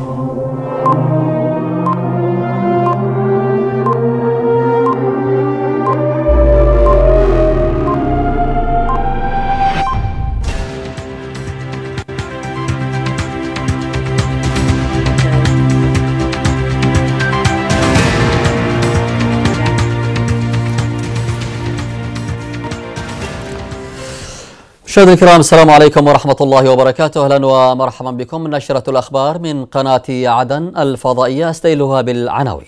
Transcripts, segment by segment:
Oh. مشاهدينا الكرام السلام عليكم ورحمة الله وبركاته أهلا ومرحبا بكم نشرة الأخبار من قناة عدن الفضائية استيلها بالعناوين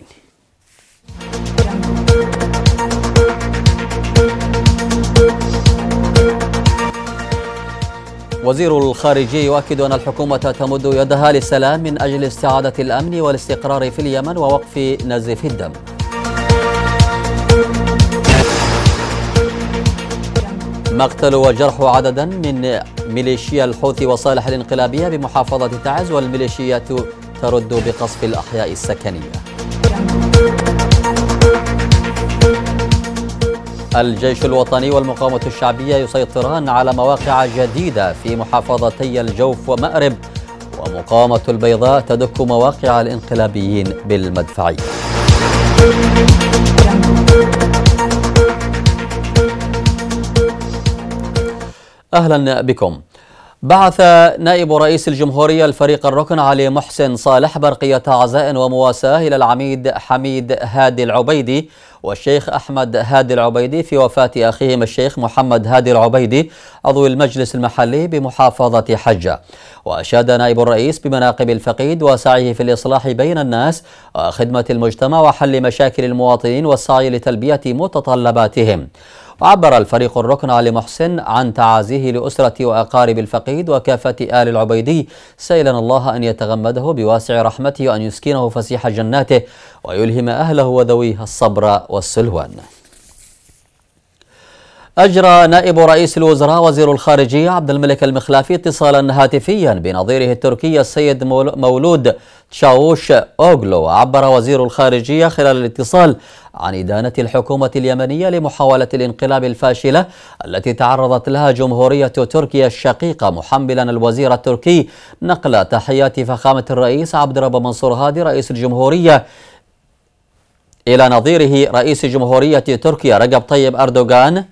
وزير الخارجية يؤكد أن الحكومة تمد يدها للسلام من أجل استعادة الأمن والاستقرار في اليمن ووقف نزف الدم مقتل وجرح عددا من ميليشيا الحوثي وصالح الانقلابية بمحافظة تعز والميليشيات ترد بقصف الأحياء السكنية الجيش الوطني والمقاومة الشعبية يسيطران على مواقع جديدة في محافظتي الجوف ومأرب ومقاومة البيضاء تدك مواقع الانقلابيين بالمدفعية أهلا بكم بعث نائب رئيس الجمهورية الفريق الركن علي محسن صالح برقية عزاء ومواساة إلى العميد حميد هادي العبيدي والشيخ أحمد هادي العبيدي في وفاة أخيهم الشيخ محمد هادي العبيدي عضو المجلس المحلي بمحافظة حجة وأشاد نائب الرئيس بمناقب الفقيد وسعيه في الإصلاح بين الناس وخدمة المجتمع وحل مشاكل المواطنين والسعي لتلبية متطلباتهم عبر الفريق الركن علي محسن عن تعازيه لأسرة وأقارب الفقيد وكافة آل العبيدي سيلا الله أن يتغمده بواسع رحمته وأن يسكنه فسيح جناته ويلهم أهله وذويه الصبر والسلوان أجرى نائب رئيس الوزراء وزير الخارجية عبد الملك المخلافي اتصالا هاتفيا بنظيره التركي السيد مولود تشاوش أوغلو عبر وزير الخارجية خلال الاتصال عن إدانة الحكومة اليمنية لمحاولة الانقلاب الفاشلة التي تعرضت لها جمهورية تركيا الشقيقة محملا الوزير التركي نقل تحيات فخامة الرئيس عبد الرب منصور هادي رئيس الجمهورية إلى نظيره رئيس جمهورية تركيا رجب طيب أردوغان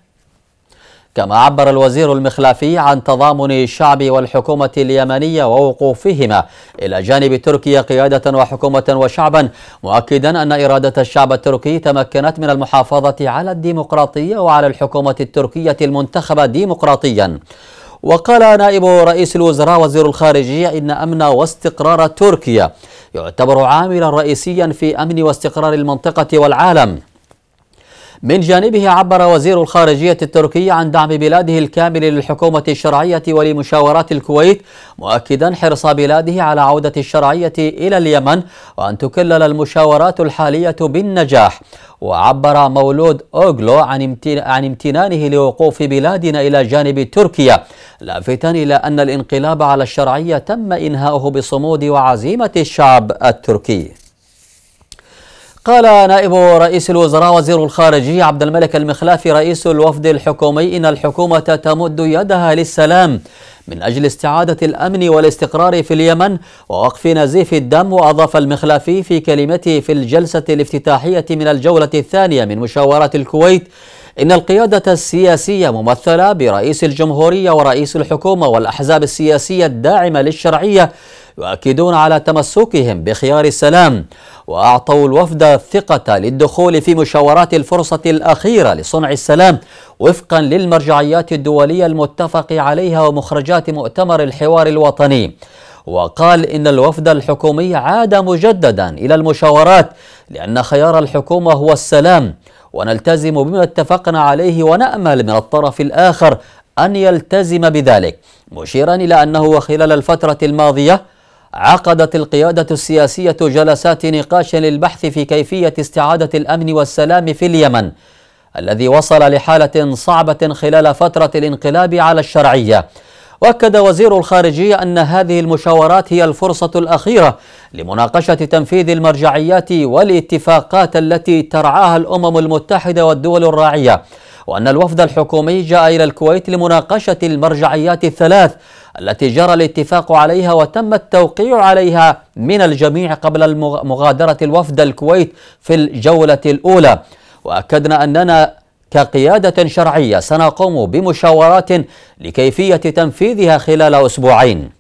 كما عبر الوزير المخلافي عن تضامن الشعب والحكومة اليمنية ووقوفهما إلى جانب تركيا قيادة وحكومة وشعبا مؤكدا أن إرادة الشعب التركي تمكنت من المحافظة على الديمقراطية وعلى الحكومة التركية المنتخبة ديمقراطيا وقال نائب رئيس الوزراء وزير الخارجية إن أمن واستقرار تركيا يعتبر عاملا رئيسيا في أمن واستقرار المنطقة والعالم من جانبه عبر وزير الخارجية التركي عن دعم بلاده الكامل للحكومة الشرعية ولمشاورات الكويت مؤكدا حرص بلاده على عودة الشرعية إلى اليمن وأن تكلل المشاورات الحالية بالنجاح وعبر مولود أوغلو عن امتنانه لوقوف بلادنا إلى جانب تركيا لافتا إلى أن الانقلاب على الشرعية تم إنهاؤه بصمود وعزيمة الشعب التركي قال نائب رئيس الوزراء وزير الخارجية عبد الملك المخلافي رئيس الوفد الحكومي إن الحكومة تمد يدها للسلام من أجل استعادة الأمن والاستقرار في اليمن ووقف نزيف الدم وأضاف المخلافي في كلمته في الجلسة الافتتاحية من الجولة الثانية من مشاورات الكويت إن القيادة السياسية ممثلة برئيس الجمهورية ورئيس الحكومة والأحزاب السياسية الداعمة للشرعية يؤكدون على تمسكهم بخيار السلام وأعطوا الوفد الثقة للدخول في مشاورات الفرصة الأخيرة لصنع السلام وفقا للمرجعيات الدولية المتفق عليها ومخرجات مؤتمر الحوار الوطني وقال إن الوفد الحكومي عاد مجددا إلى المشاورات لأن خيار الحكومة هو السلام ونلتزم بما اتفقنا عليه ونأمل من الطرف الآخر أن يلتزم بذلك مشيرا إلى أنه وخلال الفترة الماضية عقدت القيادة السياسية جلسات نقاش للبحث في كيفية استعادة الأمن والسلام في اليمن الذي وصل لحالة صعبة خلال فترة الانقلاب على الشرعية واكد وزير الخارجيه ان هذه المشاورات هي الفرصه الاخيره لمناقشه تنفيذ المرجعيات والاتفاقات التي ترعاها الامم المتحده والدول الراعيه وان الوفد الحكومي جاء الى الكويت لمناقشه المرجعيات الثلاث التي جرى الاتفاق عليها وتم التوقيع عليها من الجميع قبل مغادره الوفد الكويت في الجوله الاولى واكدنا اننا كقيادة شرعية سنقوم بمشاورات لكيفية تنفيذها خلال أسبوعين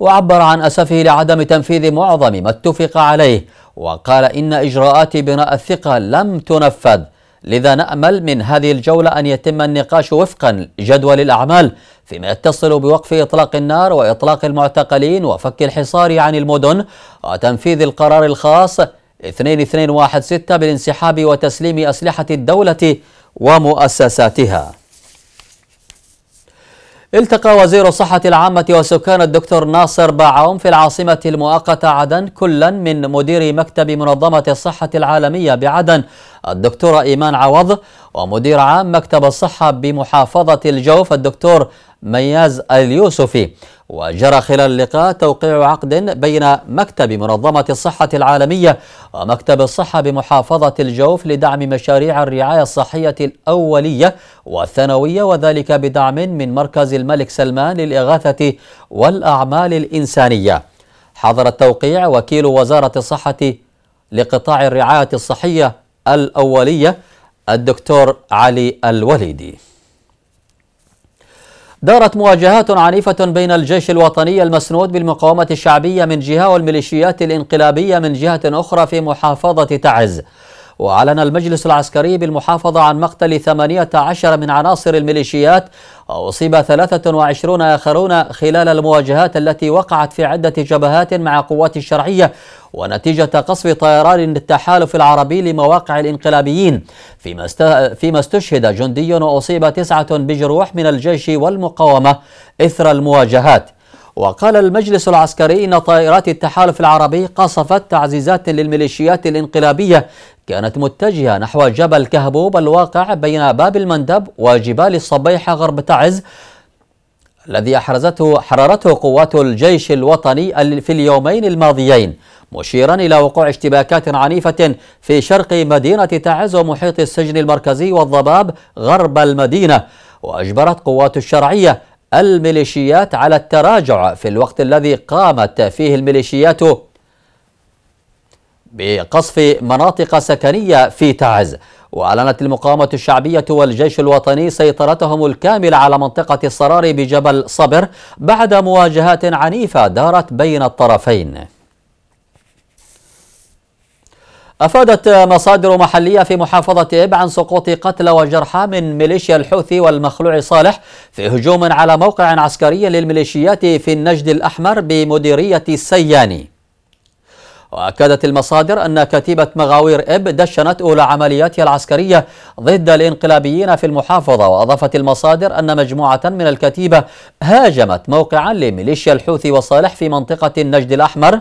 وعبر عن أسفه لعدم تنفيذ معظم ما اتفق عليه وقال إن إجراءات بناء الثقة لم تنفذ لذا نأمل من هذه الجولة أن يتم النقاش وفقا جدول الأعمال فيما يتصل بوقف إطلاق النار وإطلاق المعتقلين وفك الحصار عن المدن وتنفيذ القرار الخاص 2216 بالانسحاب وتسليم أسلحة الدولة ومؤسساتها التقى وزير الصحة العامة والسكان الدكتور ناصر باعوم في العاصمة المؤقتة عدن كلا من مدير مكتب منظمة الصحة العالمية بعدن الدكتورة إيمان عوض ومدير عام مكتب الصحة بمحافظة الجوف الدكتور مياز اليوسفي وجرى خلال اللقاء توقيع عقد بين مكتب منظمة الصحة العالمية ومكتب الصحة بمحافظة الجوف لدعم مشاريع الرعاية الصحية الأولية والثانوية وذلك بدعم من مركز الملك سلمان للإغاثة والأعمال الإنسانية حضر التوقيع وكيل وزارة الصحة لقطاع الرعاية الصحية الأولية الدكتور علي الوليدي دارت مواجهات عنيفة بين الجيش الوطني المسنود بالمقاومة الشعبية من جهة والميليشيات الانقلابية من جهة أخرى في محافظة تعز وأعلن المجلس العسكري بالمحافظة عن مقتل 18 من عناصر الميليشيات وأصيب 23 آخرون خلال المواجهات التي وقعت في عدة جبهات مع قوات الشرعية ونتيجة قصف طيران التحالف العربي لمواقع الانقلابيين فيما, فيما استشهد جندي وأصيب تسعة بجروح من الجيش والمقاومة إثر المواجهات وقال المجلس العسكري إن طائرات التحالف العربي قصفت تعزيزات للميليشيات الانقلابية كانت متجهة نحو جبل كهبوب الواقع بين باب المندب وجبال الصبيحة غرب تعز الذي أحرزته حررته قوات الجيش الوطني في اليومين الماضيين مشيرا إلى وقوع اشتباكات عنيفة في شرق مدينة تعز ومحيط السجن المركزي والضباب غرب المدينة وأجبرت قوات الشرعية الميليشيات على التراجع في الوقت الذي قامت فيه الميليشيات بقصف مناطق سكنية في تعز وأعلنت المقاومة الشعبية والجيش الوطني سيطرتهم الكاملة على منطقة الصراري بجبل صبر بعد مواجهات عنيفة دارت بين الطرفين أفادت مصادر محلية في محافظة إب عن سقوط قتلى وجرحى من ميليشيا الحوثي والمخلوع صالح في هجوم على موقع عسكري للميليشيات في النجد الأحمر بمديرية السياني وأكدت المصادر أن كتيبة مغاوير إب دشنت أولى عملياتها العسكرية ضد الإنقلابيين في المحافظة وأضافت المصادر أن مجموعة من الكتيبة هاجمت موقعا لميليشيا الحوثي وصالح في منطقة النجد الأحمر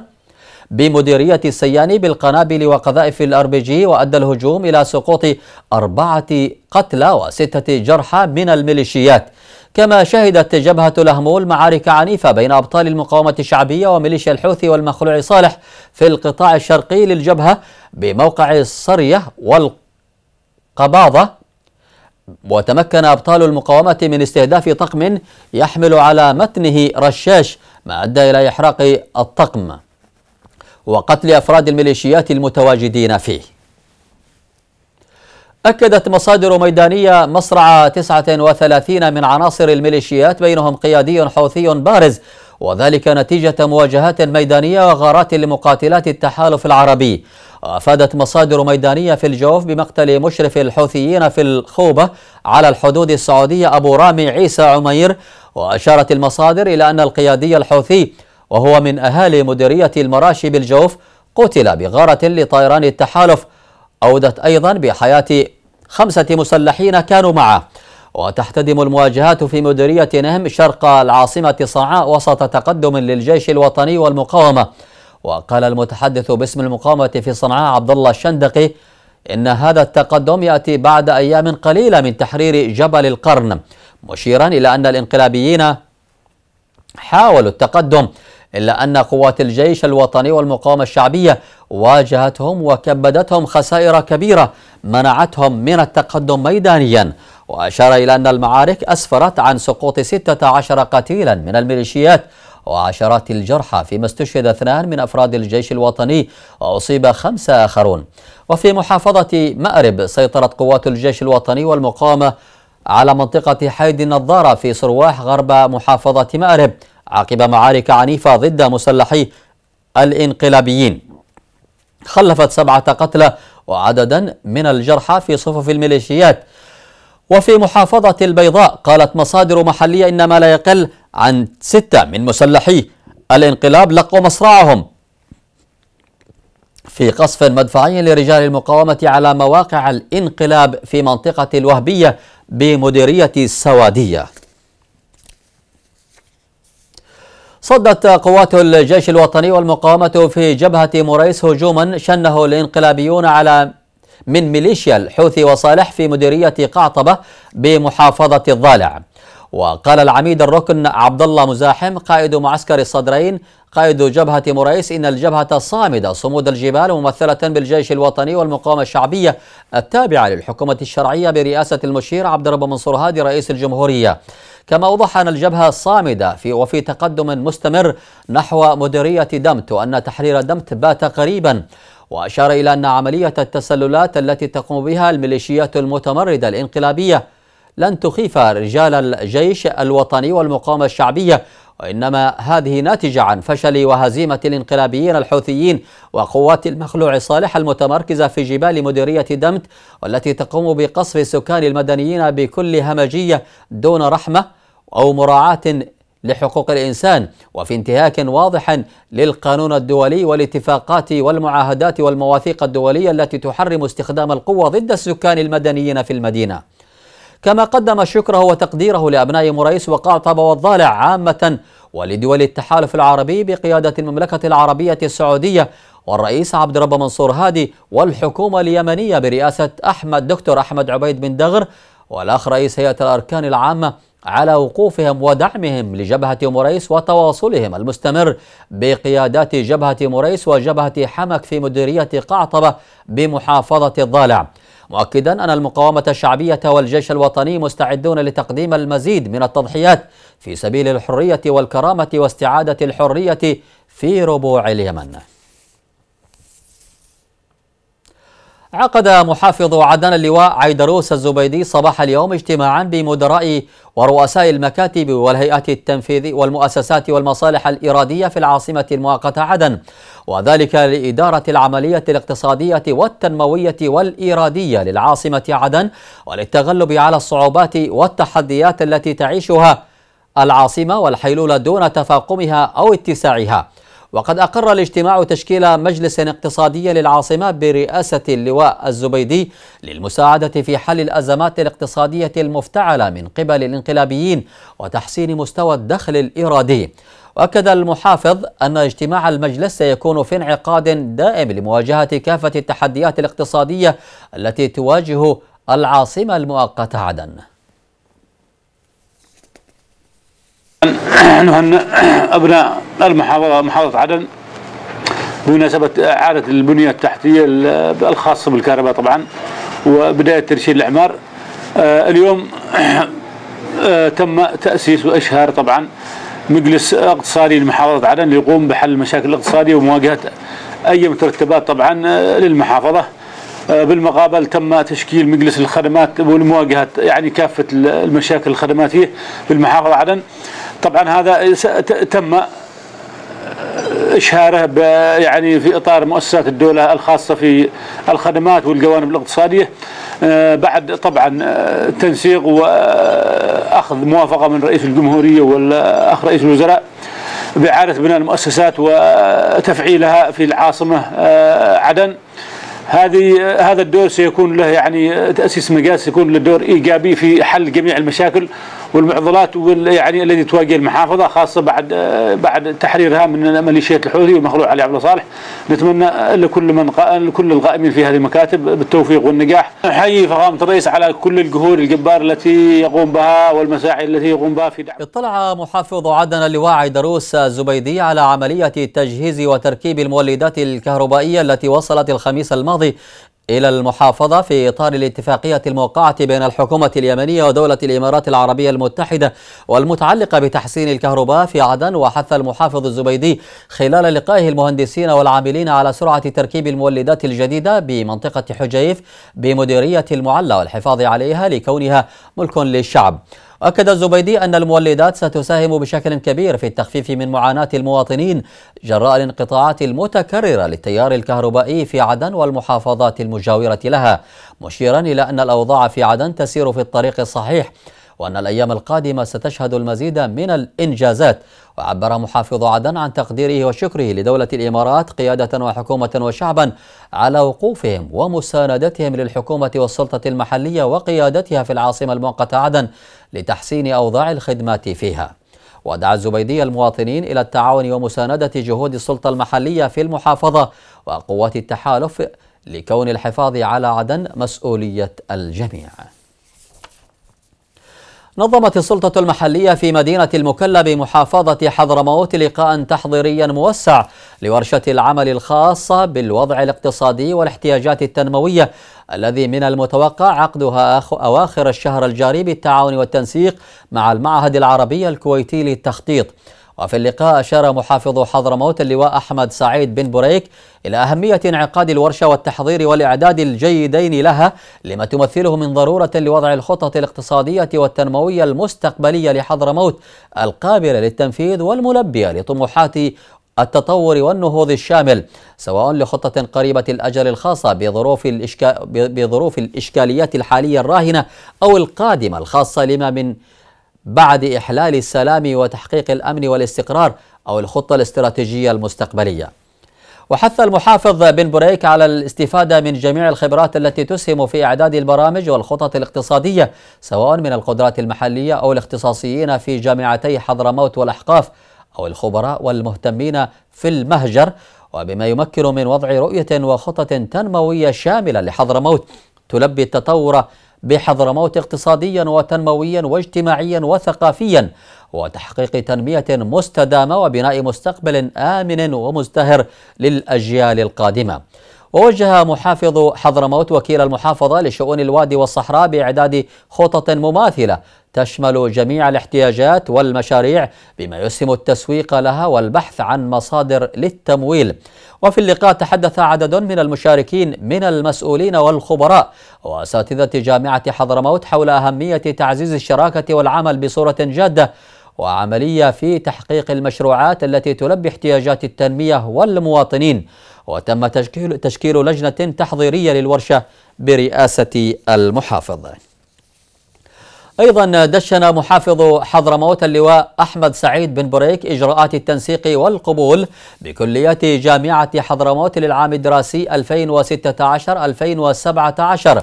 بمديرية السيان بالقنابل وقذائف الأربجي وأدى الهجوم إلى سقوط أربعة قتلى وستة جرحى من الميليشيات كما شهدت جبهة الأهمول معارك عنيفة بين أبطال المقاومة الشعبية وميليشيا الحوثي والمخلوع صالح في القطاع الشرقي للجبهة بموقع الصرية والقباضة وتمكن أبطال المقاومة من استهداف طقم يحمل على متنه رشاش ما أدى إلى إحراق الطقم وقتل أفراد الميليشيات المتواجدين فيه أكدت مصادر ميدانية مصرع 39 من عناصر الميليشيات بينهم قيادي حوثي بارز وذلك نتيجة مواجهات ميدانية وغارات لمقاتلات التحالف العربي وأفادت مصادر ميدانية في الجوف بمقتل مشرف الحوثيين في الخوبة على الحدود السعودية أبو رامي عيسى عمير وأشارت المصادر إلى أن القيادي الحوثي وهو من أهالي مديرية المراشي بالجوف قتل بغارة لطيران التحالف أودت أيضا بحياة خمسة مسلحين كانوا معه وتحتدم المواجهات في مديرية نهم شرق العاصمة صنعاء وسط تقدم للجيش الوطني والمقاومة وقال المتحدث باسم المقاومة في صنعاء عبد الله الشندقي إن هذا التقدم يأتي بعد أيام قليلة من تحرير جبل القرن مشيرا إلى أن الانقلابيين حاولوا التقدم إلا أن قوات الجيش الوطني والمقاومة الشعبية واجهتهم وكبدتهم خسائر كبيرة منعتهم من التقدم ميدانيا وأشار إلى أن المعارك أسفرت عن سقوط 16 قتيلا من الميليشيات وعشرات الجرحى فيما استشهد اثنان من أفراد الجيش الوطني وأصيب خمسة آخرون وفي محافظة مأرب سيطرت قوات الجيش الوطني والمقاومة على منطقة حيد النظارة في صرواح غرب محافظة مأرب عقب معارك عنيفة ضد مسلحي الانقلابيين خلفت سبعة قتلى وعددا من الجرحى في صفوف الميليشيات وفي محافظة البيضاء قالت مصادر محلية إن ما لا يقل عن ستة من مسلحي الانقلاب لقوا مصرعهم في قصف مدفعي لرجال المقاومة على مواقع الانقلاب في منطقة الوهبية بمديرية السوادية صدت قوات الجيش الوطني والمقاومة في جبهة موريس هجوما شنه الانقلابيون على من ميليشيا الحوثي وصالح في مديرية قعطبة بمحافظة الضالع وقال العميد الركن عبد الله مزاحم قائد معسكر الصدرين قائد جبهة مرئيس إن الجبهة صامدة صمود الجبال ممثلة بالجيش الوطني والمقاومة الشعبية التابعة للحكومة الشرعية برئاسة المشير عبد الرب منصور هادي رئيس الجمهورية كما أوضح أن الجبهة صامدة في وفي تقدم مستمر نحو مديرية دمت وأن تحرير دمت بات قريبا وأشار إلى أن عملية التسللات التي تقوم بها الميليشيات المتمردة الإنقلابية لن تخيف رجال الجيش الوطني والمقاومة الشعبية وإنما هذه ناتجة عن فشل وهزيمة الانقلابيين الحوثيين وقوات المخلوع صالح المتمركزة في جبال مديرية دمت والتي تقوم بقصف السكان المدنيين بكل همجية دون رحمة أو مراعاة لحقوق الإنسان وفي انتهاك واضح للقانون الدولي والاتفاقات والمعاهدات والمواثيق الدولية التي تحرم استخدام القوة ضد السكان المدنيين في المدينة كما قدم شكره وتقديره لأبناء مريس وقعطبة والضالع عامة ولدول التحالف العربي بقيادة المملكة العربية السعودية والرئيس عبد رب منصور هادي والحكومة اليمنية برئاسة أحمد دكتور أحمد عبيد بن دغر والأخ رئيس هيئة الأركان العامة على وقوفهم ودعمهم لجبهة مريس وتواصلهم المستمر بقيادات جبهة مريس وجبهة حمك في مديرية قعطبة بمحافظة الضالع مؤكدا أن المقاومة الشعبية والجيش الوطني مستعدون لتقديم المزيد من التضحيات في سبيل الحرية والكرامة واستعادة الحرية في ربوع اليمن عقد محافظ عدن اللواء عيدروس الزبيدي صباح اليوم اجتماعا بمدراء ورؤساء المكاتب والهيئات التنفيذ والمؤسسات والمصالح الإرادية في العاصمة المؤقتة عدن وذلك لإدارة العملية الاقتصادية والتنموية والإرادية للعاصمة عدن وللتغلب على الصعوبات والتحديات التي تعيشها العاصمة والحيلولة دون تفاقمها أو اتساعها وقد أقر الاجتماع تشكيل مجلس اقتصادي للعاصمة برئاسة اللواء الزبيدي للمساعدة في حل الأزمات الاقتصادية المفتعلة من قبل الانقلابيين وتحسين مستوى الدخل الإيرادي وأكد المحافظ أن اجتماع المجلس سيكون في انعقاد دائم لمواجهة كافة التحديات الاقتصادية التي تواجه العاصمة المؤقتة عدن نهن أبناء المحافظة محافظة عدن بمناسبة إعادة البنية التحتية الخاصة بالكهرباء طبعا وبداية ترشيد الأعمار آه، اليوم آه، تم تأسيس وإشهار طبعا مجلس اقتصادي لمحافظة عدن ليقوم بحل المشاكل الاقتصادية ومواجهة أي مترتبات طبعا آه، للمحافظة بالمقابل تم تشكيل مجلس الخدمات ولمواجهة يعني كافة المشاكل الخدماتية في المحافظة عدن طبعا هذا تم اشهاره يعني في اطار مؤسسات الدوله الخاصه في الخدمات والجوانب الاقتصاديه آه، بعد طبعا آه، تنسيق واخذ موافقه من رئيس الجمهوريه والاخ رئيس الوزراء باعاده بناء المؤسسات وتفعيلها في العاصمه آه، عدن هذه هذا الدور سيكون له يعني تاسيس مقاس يكون له دور ايجابي في حل جميع المشاكل والمعضلات يعني الذي تواجه المحافظة خاصة بعد بعد تحريرها من ميليشيات الحوثي والمخلوع علي عبد صالح نتمنى لكل من لكل القائمين في هذه المكاتب بالتوفيق والنجاح نحيي فخامة الرئيس على كل الجهود الجبار التي يقوم بها والمساعي التي يقوم بها في دعم اطلع محافظ عدن اللواء دروس زبيدي على عملية تجهيز وتركيب المولدات الكهربائية التي وصلت الخميس الماضي إلى المحافظة في إطار الاتفاقية الموقعة بين الحكومة اليمنية ودولة الإمارات العربية المتحدة والمتعلقة بتحسين الكهرباء في عدن وحث المحافظ الزبيدي خلال لقائه المهندسين والعاملين على سرعة تركيب المولدات الجديدة بمنطقة حجيف بمديرية المعلى والحفاظ عليها لكونها ملك للشعب أكد الزبيدي أن المولدات ستساهم بشكل كبير في التخفيف من معاناة المواطنين جراء الانقطاعات المتكررة للتيار الكهربائي في عدن والمحافظات المجاورة لها مشيرا إلى أن الأوضاع في عدن تسير في الطريق الصحيح وأن الأيام القادمة ستشهد المزيد من الإنجازات وعبر محافظ عدن عن تقديره وشكره لدولة الإمارات قيادة وحكومة وشعبا على وقوفهم ومساندتهم للحكومة والسلطة المحلية وقيادتها في العاصمة المؤقتة عدن لتحسين أوضاع الخدمات فيها ودعا الزبيدي المواطنين إلى التعاون ومساندة جهود السلطة المحلية في المحافظة وقوات التحالف لكون الحفاظ على عدن مسؤولية الجميع نظمت السلطة المحلية في مدينة المكلا بمحافظة حضرموت لقاء تحضيريا موسع لورشة العمل الخاصة بالوضع الاقتصادي والاحتياجات التنموية الذي من المتوقع عقدها أواخر الشهر الجاري بالتعاون والتنسيق مع المعهد العربي الكويتي للتخطيط وفي اللقاء أشار محافظ حضرموت اللواء أحمد سعيد بن بريك إلى أهمية انعقاد الورشة والتحضير والإعداد الجيدين لها لما تمثله من ضرورة لوضع الخطط الاقتصادية والتنموية المستقبلية لحضرموت القابلة للتنفيذ والملبية لطموحات التطور والنهوض الشامل سواء لخطة قريبة الأجل الخاصة بظروف, الإشكال بظروف الإشكاليات الحالية الراهنة أو القادمة الخاصة لما من بعد إحلال السلام وتحقيق الأمن والاستقرار أو الخطة الاستراتيجية المستقبلية وحث المحافظ بن بريك على الاستفادة من جميع الخبرات التي تسهم في إعداد البرامج والخطط الاقتصادية سواء من القدرات المحلية أو الاختصاصيين في جامعتي حضرموت والأحقاف أو الخبراء والمهتمين في المهجر وبما يمكن من وضع رؤية وخطة تنموية شاملة لحضرموت تلبي التطور بحضرموت اقتصاديا وتنمويا واجتماعيا وثقافيا وتحقيق تنمية مستدامة وبناء مستقبل آمن ومزدهر للأجيال القادمة ووجه محافظ حضرموت وكيل المحافظة لشؤون الوادي والصحراء بإعداد خطط مماثلة تشمل جميع الاحتياجات والمشاريع بما يسهم التسويق لها والبحث عن مصادر للتمويل وفي اللقاء تحدث عدد من المشاركين من المسؤولين والخبراء وأساتذة جامعة حضرموت حول أهمية تعزيز الشراكة والعمل بصورة جادة وعملية في تحقيق المشروعات التي تلبي احتياجات التنمية والمواطنين وتم تشكيل, تشكيل لجنة تحضيرية للورشة برئاسة المحافظ أيضا دشن محافظ حضرموت اللواء أحمد سعيد بن بريك إجراءات التنسيق والقبول بكليات جامعة حضرموت للعام الدراسي 2016-2017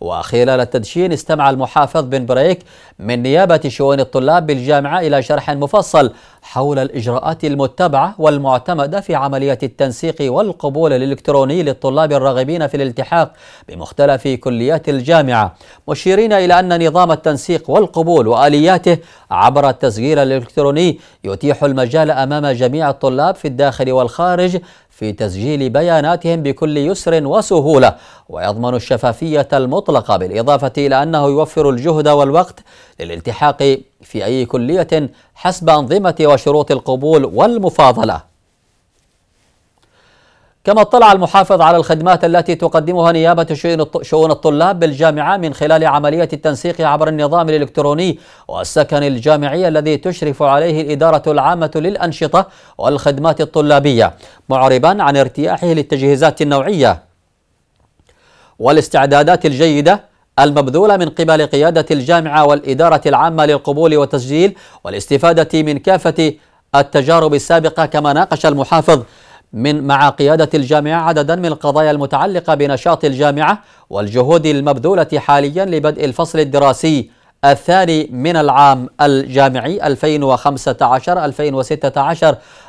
وخلال التدشين استمع المحافظ بن بريك من نيابة شؤون الطلاب بالجامعة إلى شرح مفصل حول الإجراءات المتبعة والمعتمدة في عملية التنسيق والقبول الإلكتروني للطلاب الراغبين في الالتحاق بمختلف كليات الجامعة مشيرين إلى أن نظام التنسيق والقبول وآلياته عبر التسجيل الإلكتروني يتيح المجال أمام جميع الطلاب في الداخل والخارج في تسجيل بياناتهم بكل يسر وسهولة ويضمن الشفافية المطلقة بالإضافة إلى أنه يوفر الجهد والوقت للالتحاق في أي كلية حسب أنظمة وشروط القبول والمفاضلة كما اطلع المحافظ على الخدمات التي تقدمها نيابة شؤون الطلاب بالجامعة من خلال عملية التنسيق عبر النظام الإلكتروني والسكن الجامعي الذي تشرف عليه الإدارة العامة للأنشطة والخدمات الطلابية معربا عن ارتياحه للتجهيزات النوعية والاستعدادات الجيدة المبذولة من قبل قيادة الجامعة والإدارة العامة للقبول والتسجيل والاستفادة من كافة التجارب السابقة كما ناقش المحافظ من مع قيادة الجامعة عددا من القضايا المتعلقة بنشاط الجامعة والجهود المبذولة حاليا لبدء الفصل الدراسي الثاني من العام الجامعي 2015-2016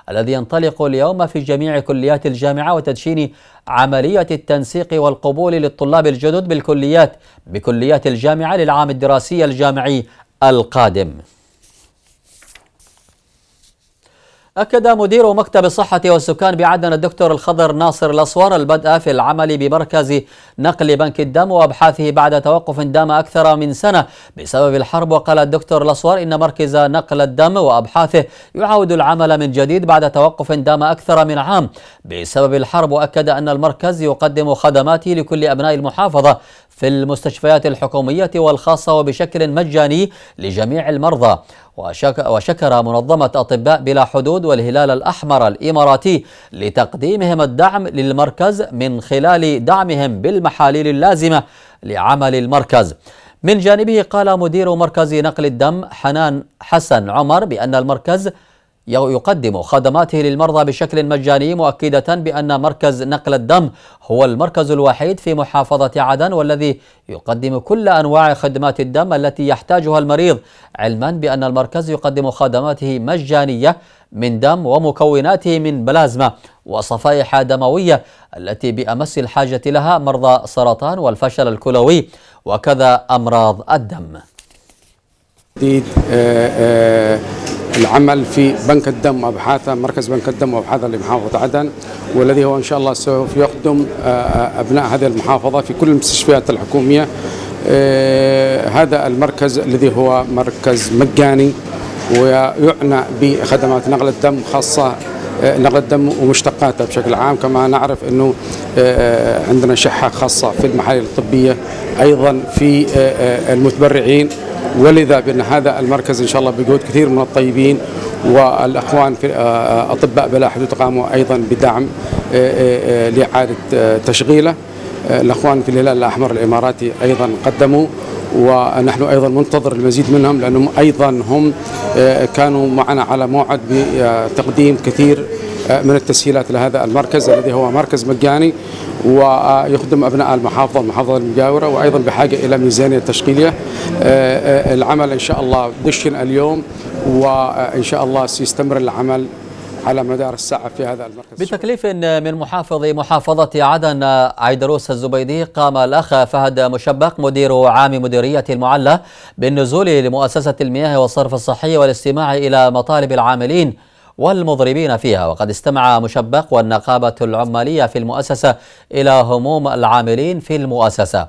الذي ينطلق اليوم في جميع كليات الجامعة وتدشين عملية التنسيق والقبول للطلاب الجدد بالكليات بكليات الجامعة للعام الدراسي الجامعي القادم أكد مدير مكتب الصحة والسكان بعدن الدكتور الخضر ناصر الأسوار البدء في العمل بمركز نقل بنك الدم وأبحاثه بعد توقف دام أكثر من سنة بسبب الحرب وقال الدكتور الأسوار إن مركز نقل الدم وأبحاثه يعاود العمل من جديد بعد توقف دام أكثر من عام بسبب الحرب وأكد أن المركز يقدم خدماته لكل أبناء المحافظة في المستشفيات الحكومية والخاصة وبشكل مجاني لجميع المرضى وشكر منظمة أطباء بلا حدود والهلال الأحمر الإماراتي لتقديمهم الدعم للمركز من خلال دعمهم بالمحاليل اللازمة لعمل المركز من جانبه قال مدير مركز نقل الدم حنان حسن عمر بأن المركز يقدم خدماته للمرضى بشكل مجاني مؤكدة بأن مركز نقل الدم هو المركز الوحيد في محافظة عدن والذي يقدم كل أنواع خدمات الدم التي يحتاجها المريض علما بأن المركز يقدم خدماته مجانية من دم ومكوناته من بلازما وصفائح دموية التي بأمس الحاجة لها مرضى سرطان والفشل الكلوي وكذا أمراض الدم. العمل في بنك الدم وابحاثه مركز بنك الدم وابحاثه لمحافظه عدن والذي هو ان شاء الله سوف يخدم آه، آه، ابناء هذه المحافظه في كل المستشفيات الحكوميه آه، هذا المركز الذي هو مركز مجاني ويعنى بخدمات نقل الدم خاصه آه، نقل الدم ومشتقاته بشكل عام كما نعرف أنه آه، آه، عندنا شحة خاصة في المحاليل الطبية أيضا في المتبرعين ولذا بأن هذا المركز إن شاء الله بجهود كثير من الطيبين والأخوان في أطباء بلا حدود قاموا أيضا بدعم لإعادة تشغيله الأخوان في الهلال الأحمر الإماراتي أيضا قدموا ونحن ايضا منتظر المزيد منهم لانهم ايضا هم كانوا معنا على موعد بتقديم كثير آه، من التسهيلات لهذا المركز الذي هو مركز مجاني ويخدم أبناء المحافظة المحافظة المجاورة وأيضا بحاجة إلى ميزانية تشغيلية آه، آه، العمل إن شاء الله دشن اليوم وإن شاء الله سيستمر العمل على مدار الساعة في هذا المركز بتكليف من محافظ محافظة عدن عيدروس الزبيدي قام الأخ فهد مشبق مدير عام مديرية المعلة بالنزول لمؤسسة المياه والصرف الصحي والاستماع إلى مطالب العاملين والمضربين فيها وقد استمع مشبق والنقابة العمالية في المؤسسة إلى هموم العاملين في المؤسسة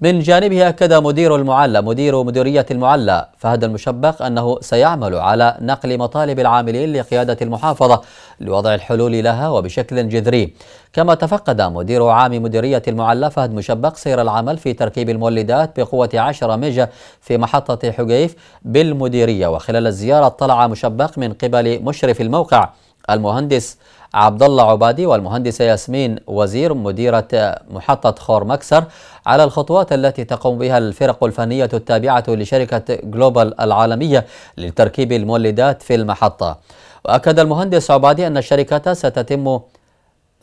من جانبه أكد مدير المعلى مدير مديرية المعلى فهد المشبق أنه سيعمل على نقل مطالب العاملين لقيادة المحافظة لوضع الحلول لها وبشكل جذري كما تفقد مدير عام مديرية المعلى فهد مشبق سير العمل في تركيب المولدات بقوة 10 ميجا في محطة حجيف بالمديرية وخلال الزيارة اطلع مشبق من قبل مشرف الموقع المهندس عبد الله عبادي والمهندسة ياسمين وزير مديرة محطة خور مكسر على الخطوات التي تقوم بها الفرق الفنية التابعة لشركة جلوبال العالمية لتركيب المولدات في المحطة وأكد المهندس عبادي أن الشركة ستتم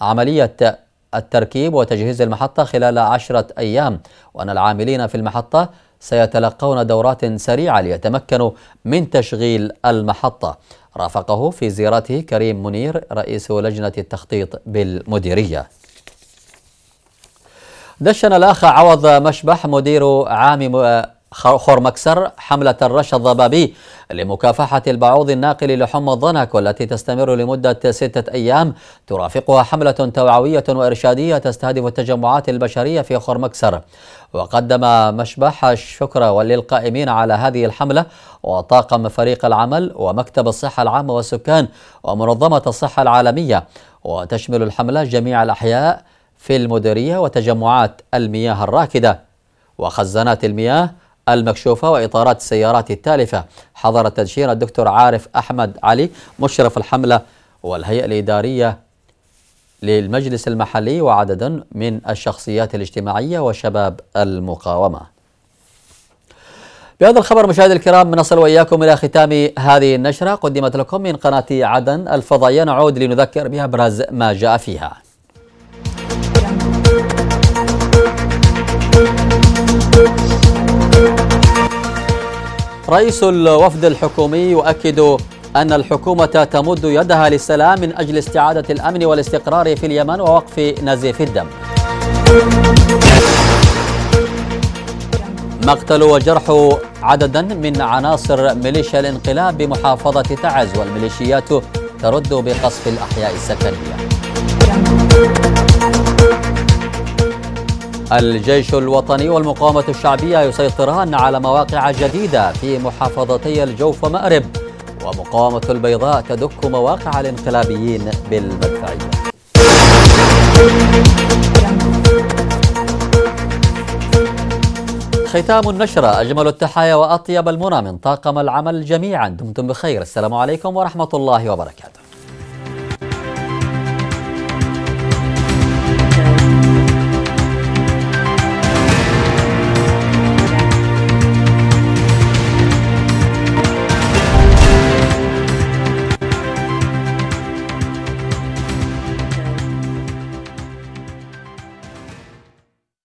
عملية التركيب وتجهيز المحطة خلال عشرة أيام وأن العاملين في المحطة سيتلقون دورات سريعة ليتمكنوا من تشغيل المحطة رافقه في زيارته كريم منير رئيس لجنة التخطيط بالمديرية دشن الأخ عوض مشبح مدير عام خورمكسر حملة الرش الضبابي لمكافحة البعوض الناقل لحمى الضنك والتي تستمر لمدة ستة أيام ترافقها حملة توعوية وإرشادية تستهدف التجمعات البشرية في خورمكسر وقدم مشبح الشكر للقائمين على هذه الحملة وطاقم فريق العمل ومكتب الصحة العامة والسكان ومنظمة الصحة العالمية وتشمل الحملة جميع الأحياء في المديرية وتجمعات المياه الراكدة وخزانات المياه المكشوفة وإطارات السيارات التالفة حضر التدشير الدكتور عارف أحمد علي مشرف الحملة والهيئة الإدارية للمجلس المحلي وعدد من الشخصيات الاجتماعية وشباب المقاومة بهذا الخبر مشاهدي الكرام نصل وإياكم إلى ختام هذه النشرة قدمت لكم من قناة عدن الفضائية نعود لنذكر بأبرز ما جاء فيها رئيس الوفد الحكومي يؤكد أن الحكومة تمد يدها للسلام من أجل استعادة الأمن والاستقرار في اليمن ووقف نزيف الدم مقتل وجرح عددا من عناصر ميليشيا الانقلاب بمحافظة تعز والميليشيات ترد بقصف الأحياء السكنية الجيش الوطني والمقاومة الشعبية يسيطران على مواقع جديدة في محافظتي الجوف ومأرب ومقاومة البيضاء تدك مواقع الانقلابيين بالمدفعية ختام النشرة أجمل التحايا وأطيب المنى من طاقم العمل جميعا دمتم بخير السلام عليكم ورحمة الله وبركاته